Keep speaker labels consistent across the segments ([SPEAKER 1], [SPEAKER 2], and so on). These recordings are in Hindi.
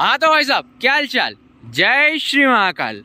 [SPEAKER 1] हाँ तो भाई साहब क्या हाल चाल जय श्री महाकाल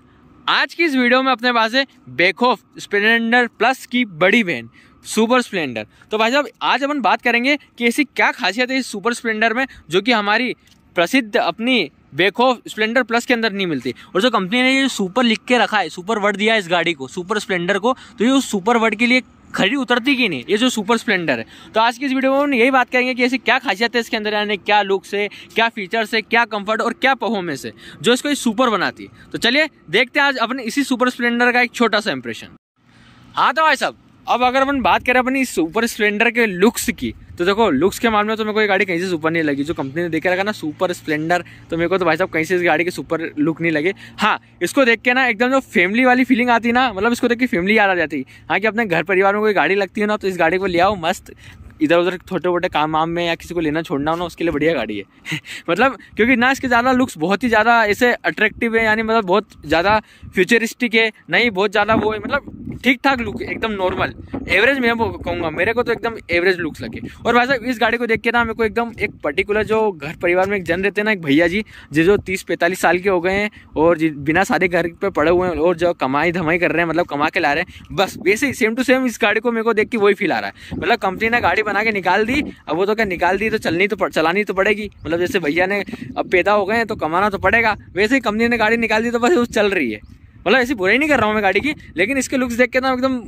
[SPEAKER 1] आज की इस वीडियो में अपने पास है बेखोफ स्प्लेंडर प्लस की बड़ी बहन सुपर स्प्लेंडर तो भाई साहब आज अपन बात करेंगे कि ऐसी क्या खासियत है इस सुपर स्प्लेंडर में जो कि हमारी प्रसिद्ध अपनी बेखोफ स्प्लेंडर प्लस के अंदर नहीं मिलती और जो कंपनी ने ये सुपर लिख के रखा है सुपर वर्ड दिया है इस गाड़ी को सुपर स्प्लेंडर को तो ये उस सुपर वर्ड के लिए खड़ी उतरती की नहीं ये जो सुपर स्प्लेंडर है तो आज की इस वीडियो में हम यही बात करेंगे कि ऐसी क्या खासियत है इसके अंदर यानी क्या लुक से क्या फीचर है क्या कंफर्ट और क्या परफॉर्मेंस है जो इसको इस सुपर बनाती है तो चलिए देखते हैं आज अपने इसी सुपर स्प्लेंडर का एक छोटा सा इंप्रेशन हाँ तो भाई साहब अब अगर अपन बात करें अपनी सुपर स्प्लेंडर के लुक्स की तो देखो लुक्स के मामले में तो मेरे को ये गाड़ी कहीं से सुपर नहीं लगी जो कंपनी ने देखे रखा ना सुपर स्प्लेंडर तो मेरे को तो भाई साहब कहीं से इस गाड़ी के सुपर लुक नहीं लगे हाँ इसको देख के ना एकदम जो फैमिली वाली फीलिंग आती है ना मतलब इसको देख के फैमिली याद आ जाती हाँ कि अपने घर परिवार में कोई गाड़ी लगती है ना तो इस गाड़ी को ले आओ मस्त इधर उधर छोटे मोटे काम वाम में या किसी को लेना छोड़ना हो ना उसके लिए बढ़िया गाड़ी है मतलब क्योंकि ना इसके ज़्यादा लुक्स बहुत ही ज़्यादा ऐसे अट्रैक्टिव है यानी मतलब बहुत ज़्यादा फ्यूचरिस्टिक है नहीं बहुत ज़्यादा वो है मतलब ठीक ठाक लुक एकदम नॉर्मल एवरेज मैं वो कहूँगा मेरे को तो एकदम एवरेज लुक्स लगे और भाई साहब इस गाड़ी को देख के ना मेरे को एकदम एक पर्टिकुलर जो घर परिवार में एक जन रहते हैं ना एक भैया जी जो जो तीस पैंतालीस साल के हो गए हैं और बिना सारे घर पर पड़े हुए हैं और जो कमाई धमाई कर रहे हैं मतलब कमा के ला रहे हैं बस वैसे सेम टू सेम इस गाड़ी को मेरे को देख के वही फील आ रहा है मतलब कंपनी ने गाड़ी बना के निकाल दी अब वो तो क्या निकाल दी तो चलनी तो चलानी तो पड़ेगी मतलब जैसे भैया ने अब पैदा हो गए हैं तो कमाना तो पड़ेगा वैसे ही कंपनी ने गाड़ी निकाल दी तो बस वो चल रही है मतलब ऐसी बुराई नहीं कर रहा हूँ मैं गाड़ी की लेकिन इसके लुक्स देख के ना तो एकदम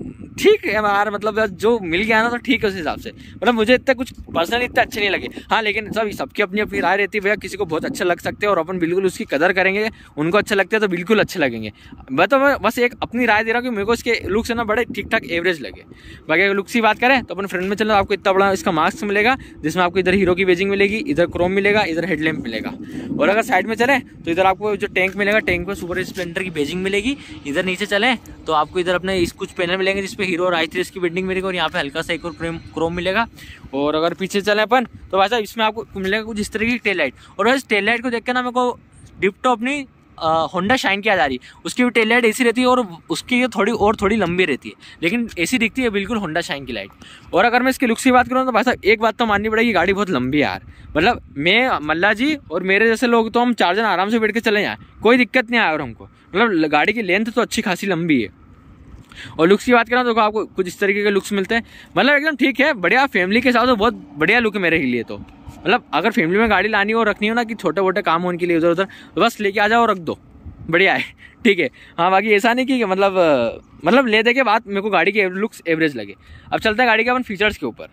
[SPEAKER 1] ठीक है यार मतलब जो मिल गया ना तो ठीक है उस हिसाब से मतलब मुझे इतना कुछ पर्सनली इतना अच्छे नहीं लगे हाँ लेकिन सब सबकी अपनी अपनी राय रहती है भैया किसी को बहुत अच्छा लग सकते हैं और अपन बिल्कुल उसकी कदर करेंगे उनको अच्छा लगता है तो बिल्कुल अच्छे लगेंगे मैं तो बस एक अपनी राय दे रहा हूँ कि मेरे को इसके लुक्स है ना बड़े ठीक ठाक एवरेज लगे बाकी लुक्स की बात करें तो अपने फ्रेंड में चलो आपको इतना बड़ा इसका मास्क मिलेगा जिसमें आपको इधर हीरो की बेजिंग मिलेगी इधर क्रोम मिलेगा इधर हेडलैम्प मिलेगा और अगर साइड में चले तो इधर आपको जो टैंक मिलेगा टैंक में सुपर स्प्लेंडर की बेजिंग मिलेगी मिलेगी इधर नीचे चले तो आपको इधर अपने इस कुछ पैनल मिलेंगे जिसपे हीरो और आई थ्री की बिल्डिंग मिलेगी और यहाँ पे हल्का सा एक और क्रोम क्रोम मिलेगा और अगर पीछे चले अपन तो वैसा इसमें आपको मिलेगा कुछ इस तरह की टेल लाइट और वैसे टेल लाइट को देख के ना मेरे को डिप टॉप नहीं होंडा शाइन की आ जा रही है उसकी भी टेल लाइट ऐसी रहती है और उसकी ये थोड़ी और थोड़ी लंबी रहती है लेकिन ऐसी दिखती है बिल्कुल होंडा शाइन की लाइट और अगर मैं इसके लुक की बात करूँ तो भाई साहब एक बात तो माननी पड़ेगी गाड़ी बहुत लंबी है यार मतलब मैं मल्ला जी और मेरे जैसे लोग तो हम चार जन आराम से बैठ के चले जाएँ कोई दिक्कत नहीं आया और हमको मतलब गाड़ी की लेंथ तो अच्छी खासी लंबी है और लुक्स की बात करें तो आपको कुछ इस तरीके के लुक्स मिलते हैं मतलब एकदम ठीक है बढ़िया फैमिली के साथ तो बहुत बढ़िया लुक है मेरे लिए तो मतलब अगर फैमिली में गाड़ी लानी हो रखनी हो ना कि छोटे मोटे काम हो उनके लिए उधर उधर तो बस लेके आ जाओ और रख दो बढ़िया है ठीक है हाँ बाकी ऐसा नहीं कि मतलब मतलब ले दे के बाद मेरे को गाड़ी के लुक्स एवरेज लगे अब चलते हैं गाड़ी के अपन फीचर्स के ऊपर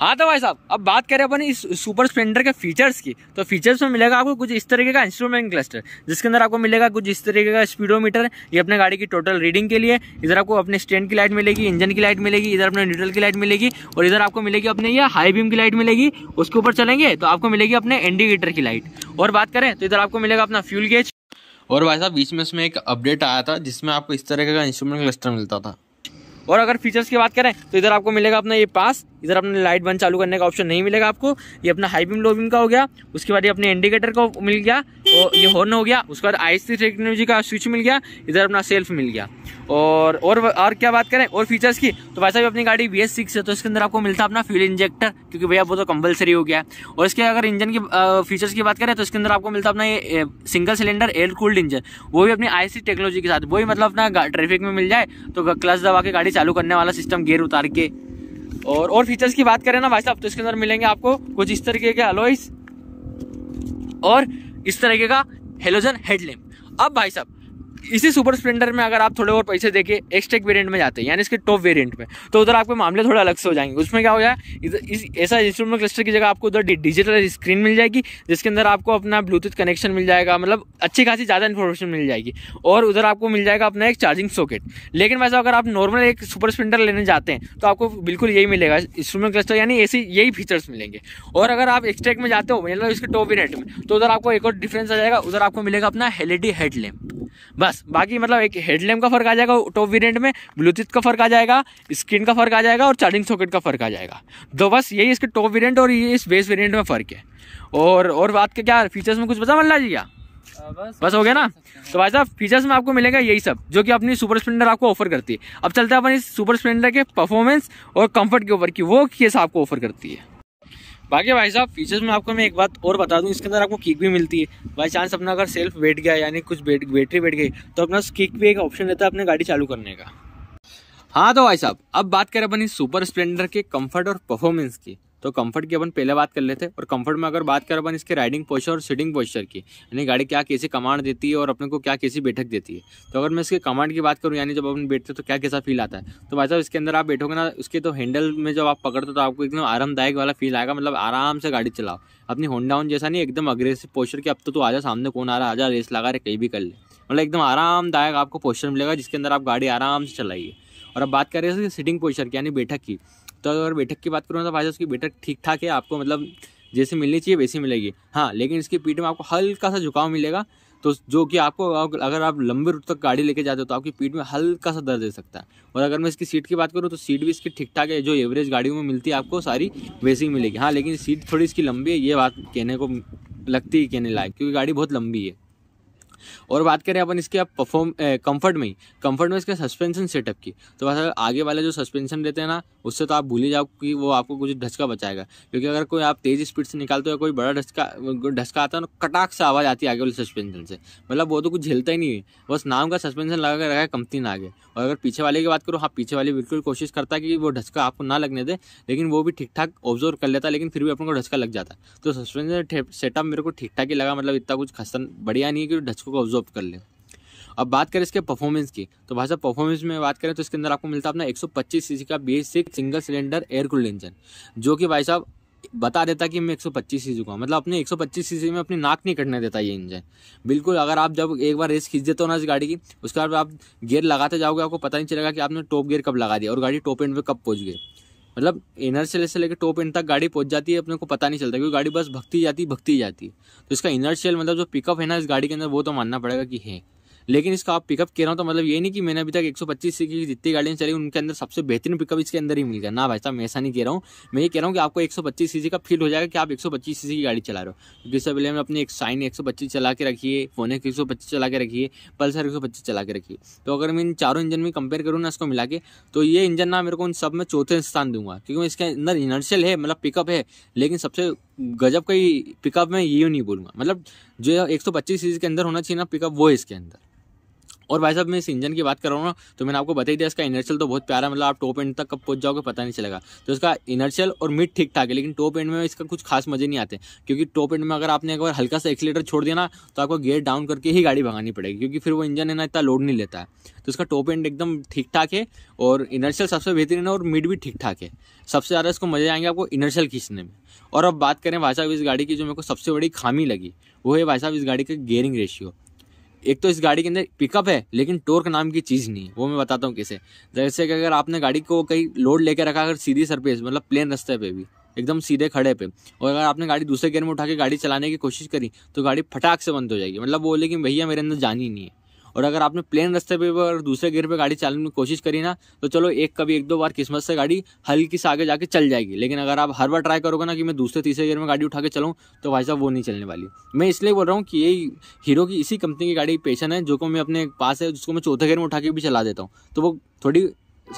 [SPEAKER 1] हाँ तो भाई साहब अब बात करें अपन इस सुपर स्प्लेंडर के फीचर्स की तो फीचर्स में मिलेगा आपको कुछ इस तरीके का इंस्ट्रूमेंट क्लस्टर जिसके अंदर आपको मिलेगा कुछ इस तरीके का स्पीडोमीटर ये अपने गाड़ी की टोटल रीडिंग के लिए इधर आपको अपने स्टैंड की लाइट मिलेगी इंजन की लाइट मिलेगी इधर अपने न्यूट्रल की लाइट मिलेगी और इधर आपको मिलेगी अपने ये हाई बीम की लाइट मिलेगी उसके ऊपर चलेंगे तो आपको मिलेगी अपने इंडिकेटर की लाइट और बात करें तो इधर आपको मिलेगा अपना फ्यूल गेज और भाई साहब बीच में इसमें एक अपडेट आया था जिसमें आपको इस तरह का इंस्ट्रूमेंट क्लस्टर मिलता था और अगर फीचर्स की बात करें तो इधर आपको मिलेगा अपना ये पास इधर अपने लाइट बंद चालू करने का ऑप्शन नहीं मिलेगा आपको ये अपना हाई बीम लो बीम का हो गया उसके बाद ये अपने इंडिकेटर को मिल गया और ये हॉर्न हो गया उसके बाद आई सी टेक्नोलॉजी का स्विच मिल गया इधर अपना सेल्फ मिल गया और और और क्या बात करें और फीचर्स की तो वैसे भी अपनी गाड़ी बी एस सिक्स है तो इसके अंदर आपको मिलता है अपना फ्यूल इंजेक्टर क्योंकि भैया वो तो कंपलसरी हो गया है और इसके अगर इंजन की फीचर्स की बात करें तो इसके अंदर आपको मिलता है अपना ये single cylinder air cooled engine वो भी अपनी आई टेक्नोलॉजी के साथ वो भी मतलब अपना ट्रैफिक में मिल जाए तो क्लच दबा के गाड़ी चालू करने वाला सिस्टम गेयर उतार के और और फीचर्स की बात करें ना भाई साहब तो इसके अंदर मिलेंगे आपको कुछ इस तरीके के अलोइस और इस तरीके का हेलोजन हेडलैम्प अब भाई साहब इसी सुपर स्प्लेंडर में अगर आप थोड़े और पैसे देके एक्सटेक वेरिएंट में जाते हैं यानी इसके टॉप वेरिएंट में तो उधर आपके मामले थोड़े अलग से हो जाएंगे उसमें क्या हो जाए इस ऐसा इंस्ट्रूमेंट क्लस्टर की जगह आपको उधर डिजिटल स्क्रीन मिल जाएगी जिसके अंदर आपको अपना ब्लूटूथ कनेक्शन मिल जाएगा मतलब अच्छी खासी ज़्यादा इन्फॉर्मेशन मिल जाएगी और उधर आपको मिल जाएगा अपना एक चार्जिंग सॉकेट लेकिन वैसा अगर आप नॉर्मल एक सुपर स्प्लेंडर लेने जाते हैं तो आपको बिल्कुल यही मिलेगा इंस्ट्रूमेंट क्लस्टर यानी ऐसे यही फीचर्स मिलेंगे और अगर आप एक्सटेक में जाते हो मतलब इसके टॉप वेरियंट में तो उधर आपको एक और डिफरेंस आ जाएगा उधर आपको मिलेगा अपना एल ई डी बस बाकी मतलब एक हेडलैम्प का फर्क आ जाएगा टॉप वेरिएंट में ब्लूटूथ का फर्क आ जाएगा स्क्रीन का फर्क आ जाएगा और चार्जिंग सॉकेट का फर्क आ जाएगा तो बस यही इसके टॉप वेरिएंट और ये इस बेस वेरिएंट में फ़र्क है और और बात के क्या फीचर्स में कुछ बता मल्ला जी क्या बस, बस हो गया ना तो भाई साहब फीचर्स में आपको मिलेगा यही सब जो कि अपनी सुपर स्प्लेंडर आपको ऑफर करती है अब चलते हैं अपनी सुपर स्प्लेंडर के परफॉर्मेंस और कंफर्ट के ऊपर की वो कैसा आपको ऑफर करती है बाकी भाई साहब फीचर्स में आपको मैं एक बात और बता दूं इसके अंदर आपको किक भी मिलती है बाई चांस अपना अगर सेल्फ बैठ गया यानी कुछ बैटरी बैटरी बैठ गई तो अपना किक भी एक ऑप्शन रहता है अपने गाड़ी चालू करने का हाँ तो भाई साहब अब बात करें अपनी सुपर स्प्लेंडर के कंफर्ट और परफॉर्मेंस की तो कंफर्ट की अपन पहले बात कर लेते हैं और कंफर्ट में अगर बात करें अपन इसके राइडिंग पोस्चर और सीटिंग पोस्चर की यानी गाड़ी क्या कैसी कमांड देती है और अपने को क्या कैसी बैठक देती है तो अगर मैं इसके कमांड की बात करूँ यानी जब अपन बैठते तो क्या कैसा फील आता है तो भाई साहब इसके अंदर आप बैठोगे ना उसके तो हैंडल में जब आप पकड़ते तो आपको एकदम आरामदायक वाला फील आएगा मतलब आराम से गाड़ी चलाओ अपनी होंडाउन जैसा नहीं एकदम अग्रेसिव पोस्चर की अब तो तू आजा सामने कौन आ रहा आजा रेस लगा रहे कहीं भी कर ले मतलब एकदम आरामदायक आपको पोस्चर मिलेगा जिसके अंदर आप गाड़ी आराम से चलाइए और अब बात करें सीटिंग पोस्चर की यानी बैठक की तो अगर बैठक की बात करूँ तो भाई उसकी बैठक ठीक ठाक है आपको मतलब जैसे मिलनी चाहिए वैसी मिलेगी हाँ लेकिन इसकी पीठ में आपको हल्का सा झुकाव मिलेगा तो जो कि आपको अगर आप लंबे रूट तक गाड़ी लेके जाते हो तो आपकी पीठ में हल्का सा दर्द दे सकता है और अगर मैं इसकी सीट की बात करूँ तो सीट भी इसकी ठीक ठाक है जो एवरेज गाड़ियों में मिलती है आपको सारी वैसी ही मिलेगी हाँ लेकिन सीट थोड़ी इसकी लंबी है ये बात कहने को लगती है कहने लायक क्योंकि गाड़ी बहुत लंबी है और बात करें अपन इसके आप परफॉर्म कंफर्ट में ही कंफर्ट में इसके सस्पेंशन सेटअप की तो बस अगर आगे वाले जो सस्पेंशन रहते हैं ना उससे तो आप भूल ही जाओ कि वो आपको कुछ ढचका बचाएगा क्योंकि अगर कोई आप तेज़ स्पीड से निकालते हो कोई बड़ा ढचका ढचका आता है ना कटाक से आवाज़ आती है आगे वाले सस्पेंशन से मतलब वो तो कुछ झेलता ही नहीं है बस नाम का सस्पेंशन लगा कर रखा है कंपनी ना आगे और अगर पीछे वाले की बात करो हाँ पीछे वाले बिल्कुल कोशिश करता है कि वो ढचका आपको ना लगने दे लेकिन वो भी ठीक ठाक ऑब्जर्व कर लेता लेकिन फिर भी अपन को ढचका लग जाता तो सस्पेंशन सेटअप मेरे को ठीक ठाक ही लगा मतलब इतना कुछ खसन बढ़िया नहीं है कि ढचको इसको ऑब्जॉर्व कर ले अब बात करें इसके परफॉर्मेंस की तो भाई साहब परफॉर्मेंस में बात करें तो इसके अंदर आपको मिलता है अपना 125 सीसी का basic single cylinder air cooled engine जो कि भाई साहब बता देता कि मैं 125 सीसी का मतलब अपने 125 सीसी में अपनी नाक नहीं कटने देता ये इंजन बिल्कुल अगर आप जब एक बार रेस खींच देते हो ना इस गाड़ी की उसके बाद आप गियर लगाते जाओगे आपको पता नहीं चलेगा कि आपने टॉप गियर कब लगा दिया और गाड़ी टॉप एंड पर कब पहुँच गई मतलब इनर से लेकर लेकर टॉप एंड तक गाड़ी पहुंच जाती है अपने को पता नहीं चलता क्योंकि गाड़ी बस भगती जाती भगती जाती है तो इसका इनर्शियल मतलब जो पिकअप है ना इस गाड़ी के अंदर वो तो मानना पड़ेगा कि है लेकिन इसका आप पिकअप कह रहा हूँ तो मतलब ये नहीं कि मैंने अभी तक 125 सी की जितनी गाड़ियाँ चली उनके अंदर सबसे बेहतरीन पिकअप इसके अंदर ही मिल गया ना भाई साहब मैं ऐसा नहीं कह रहा हूँ मैं ये कह रहा हूँ कि आपको 125 सी का फील हो जाएगा कि आप 125 सी की गाड़ी चला रहे हो क्योंकि इससे पहले हमने अपनी एक साइन पच्चीस चला के रखिए सौ पच्चीस चला के रखिए पल्सर पच्चीस चला के रखिए तो अगर मैं इन चारों इंजन में कंपेयर करूँ ना इसको मिला के तो ये इंजन ना मेरे को उन सब में चौथे स्थान दूंगा क्योंकि इसके अंदर इनर्शियल है मतलब पिकअप है लेकिन सबसे गजब का ही पिकअप मैं ये नहीं बोलूँगा मतलब जो 125 सी के अंदर होना चाहिए ना पिकअप वो है इसके अंदर और भाई साहब मैं इस इंजन की बात कर रहा हूँ ना तो मैंने आपको बताई दिया इसका इनर्शियल तो बहुत प्यारा मतलब आप टॉप एंड तक कब पहुँच जाओगे पता नहीं चलेगा तो इसका इनर्शियल और मिड ठीक ठाक है लेकिन टॉप एंड में इसका कुछ खास मज़े नहीं आते क्योंकि टॉप एंड में अगर आपने एक बार हल्का सा एक्सीटर छोड़ दिया ना तो आपको गेयर डाउन करके ही गाड़ी भगानी पड़ेगी क्योंकि फिर वो इंजन है ना इतना लोड नहीं लेता है तो इसका टॉप एंड एकदम ठीक ठाक है और इनर्शियल सबसे बेहतरीन है और मिड भी ठीक ठाक है सबसे ज़्यादा इसको मज़े आएंगे आपको इनर्शियल खींचने में और अब बात करें भाई साहब इस गाड़ी की जो मेरे को सबसे बड़ी खामी लगी वो है भाई साहब इस गाड़ी का गेयरिंग रेशियो एक तो इस गाड़ी के अंदर पिकअप है लेकिन टोर्क नाम की चीज़ नहीं है वो मैं बताता हूँ कैसे जैसे कि अगर आपने गाड़ी को कहीं लोड लेकर रखा अगर सीधी सरफेस मतलब प्लेन रास्ते पे भी एकदम सीधे खड़े पे और अगर आपने गाड़ी दूसरे गेयर में उठा के गाड़ी चलाने की कोशिश करी तो गाड़ी फटाक से बंद हो जाएगी मतलब बोले कि भैया मेरे अंदर जान ही नहीं है और अगर आपने प्लेन रास्ते पे और दूसरे गियर पे गाड़ी चलाने की कोशिश करी ना तो चलो एक कभी एक दो बार किस्मत से गाड़ी हल्की से आगे जाके चल जाएगी लेकिन अगर आप हर बार ट्राई करोगे ना कि मैं दूसरे तीसरे गियर में गाड़ी उठा के चलाऊँ तो भाई साहब वो नहीं चलने वाली मैं इसलिए बोल रहा हूँ कि ये हीरो की इसी कंपनी की गाड़ी पेशन है जो को मैं अपने पास है जिसको मैं चौथे गियर में उठा के भी चला देता हूँ तो वो थोड़ी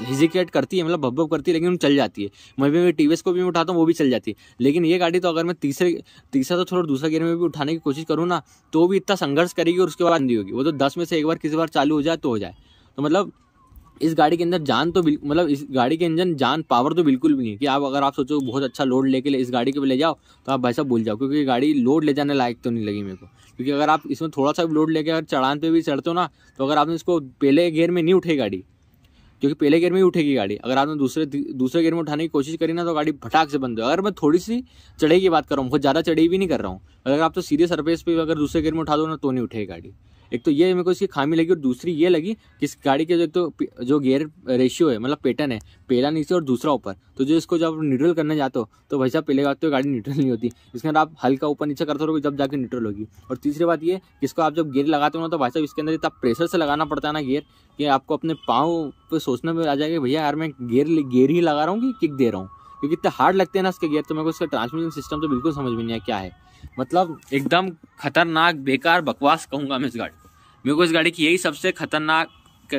[SPEAKER 1] हिजिकेट करती है मतलब भब्बब करती है लेकिन चल जाती है मैं भी मैं टी को भी उठाता हूँ वो भी चल जाती है लेकिन ये गाड़ी तो अगर मैं तीसरे तीसरा तो थोड़ा दूसरा गियर में भी उठाने की कोशिश करूँ ना तो भी इतना संघर्ष करेगी और उसके बाद अंधी होगी वो तो दस में से एक बार किसी बार चालू हो जाए तो हो जाए तो मतलब इस गाड़ी के अंदर जान तो मतलब इस गाड़ी के इंजन जान पावर तो बिल्कुल भी नहीं कि आप अगर आप सोचो बहुत अच्छा लोड लेके ले, इस गाड़ी के ले जाओ तो आप भाई साहब भूल जाओ क्योंकि गाड़ी लोड ले जाने लायक तो नहीं लगी मेरे को क्योंकि अगर आप इसमें थोड़ा सा भी लोड लेके अगर चढ़ान पे भी चढ़ते हो ना तो अगर आपने इसको पहले गेयर में नहीं उठे गाड़ी क्योंकि पहले गियर में ही उठेगी गाड़ी अगर आपने दूसरे दूसरे गियर में उठाने की कोशिश करी ना तो गाड़ी फटाक से बंद हो अगर मैं थोड़ी सी चढ़ाई की बात कर रहा हूँ बहुत ज़्यादा चढ़ाई भी नहीं कर रहा हूँ अगर आप तो सीधे सरफेस पर अगर दूसरे गियर में उठा दो ना तो नहीं उठेगी गाड़ी एक तो ये मेरे को इसकी खामी लगी और दूसरी ये लगी कि इस गाड़ी के जो एक तो जो गियर रेशियो है मतलब पैटर्न है पहला नीचे और दूसरा ऊपर तो जो इसको जब न्यूट्रल करने जाते हो तो भाई साहब पहले बात तो गाड़ी न्यूट्रल नहीं होती इसके अंदर आप हल्का ऊपर नीचे करते रहोगे तो जब जाकर न्यूट्रल होगी और तीसरी बात ये कि इसको आप जब गेयर लगाते हो ना तो भाई साहब इसके अंदर इतना प्रेशर से लगाना पड़ता है ना गेयर कि आपको अपने पाँव पर सोचने में आ जाएगा भैया यार मैं गियर गियर ही लगा रहा हूँ कि किक दे रहा हूँ क्योंकि इतने हार्ड लगते हैं ना इसके गेयर तो मेरे को उसका ट्रांसमिशन सिस्टम तो बिल्कुल समझ में नहीं आया क्या है मतलब एकदम खतरनाक बेकार बकवास कहूँगा मैं इस गाड़ी मेरे को इस गाड़ी की यही सबसे खतरनाक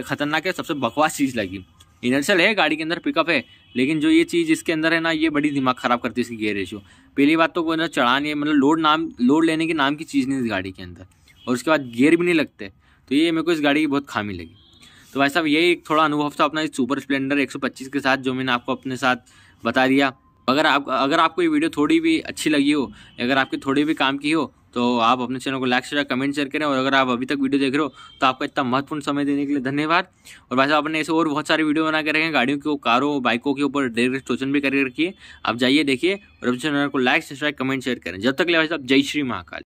[SPEAKER 1] खतरनाक है सबसे बकवास चीज़ लगी इनर्शियल है गाड़ी के अंदर पिकअप है लेकिन जो ये चीज़ इसके अंदर है ना ये बड़ी दिमाग ख़राब करती है इसकी गेयर रेशियो पहली बात तो कोई ना चढ़ा नहीं है मतलब लोड नाम लोड लेने के नाम की चीज़ नहीं इस गाड़ी के अंदर और उसके बाद गेयर भी नहीं लगते तो ये मेरे को इस गाड़ी की बहुत खामी लगी तो भाई साहब यही एक थोड़ा अनुभव था अपना इस सुपर स्प्लेंडर एक के साथ जो मैंने आपको अपने साथ बता दिया अगर आप अगर आपको ये वीडियो थोड़ी भी अच्छी लगी हो अगर आपकी थोड़ी भी काम की हो तो आप अपने चैनल को लाइक शेयर कमेंट शेयर करें और अगर आप अभी तक वीडियो देख रहे हो तो आपका इतना महत्वपूर्ण समय देने के लिए धन्यवाद और वैसे आपने ऐसे और बहुत सारे वीडियो बना के रखें गाड़ियों के कारों बाइकों के ऊपर देर टोचन भी करके रखिए आप जाइए देखिए और अपने चैनल को लाइक सब्सक्राइब कमेंट शेयर करें जब तक ले भाई साहब जय श्री महाकाल